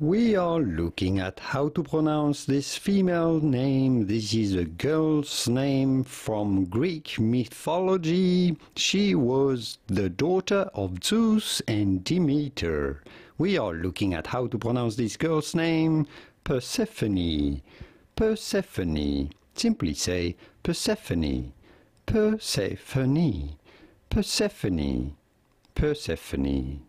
We are looking at how to pronounce this female name. This is a girl's name from Greek mythology. She was the daughter of Zeus and Demeter. We are looking at how to pronounce this girl's name, Persephone. Persephone. Simply say Persephone. Persephone. Persephone. Persephone. Persephone.